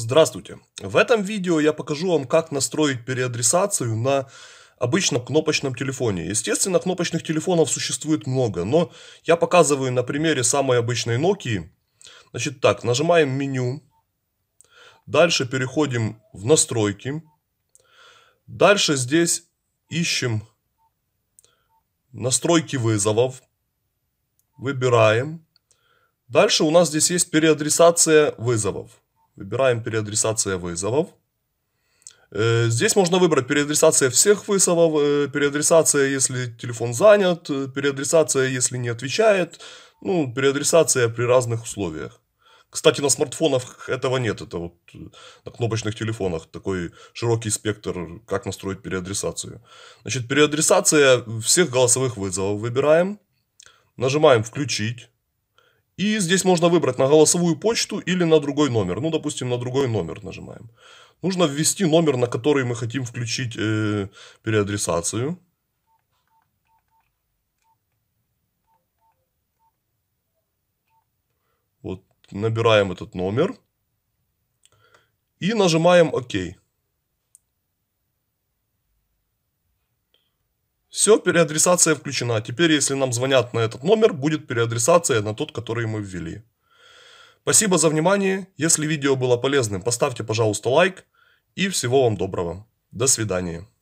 Здравствуйте! В этом видео я покажу вам, как настроить переадресацию на обычном кнопочном телефоне. Естественно, кнопочных телефонов существует много, но я показываю на примере самой обычной Nokia. Значит так, нажимаем меню, дальше переходим в настройки, дальше здесь ищем настройки вызовов, выбираем. Дальше у нас здесь есть переадресация вызовов. Выбираем переадресация вызовов. Э, здесь можно выбрать переадресация всех вызовов, э, переадресация, если телефон занят, э, переадресация, если не отвечает, ну, переадресация при разных условиях. Кстати, на смартфонах этого нет, это вот на кнопочных телефонах такой широкий спектр, как настроить переадресацию. Значит, переадресация всех голосовых вызовов выбираем, нажимаем «Включить», и здесь можно выбрать на голосовую почту или на другой номер. Ну, допустим, на другой номер нажимаем. Нужно ввести номер, на который мы хотим включить э, переадресацию. Вот набираем этот номер и нажимаем ОК. Все, переадресация включена. Теперь, если нам звонят на этот номер, будет переадресация на тот, который мы ввели. Спасибо за внимание. Если видео было полезным, поставьте, пожалуйста, лайк. И всего вам доброго. До свидания.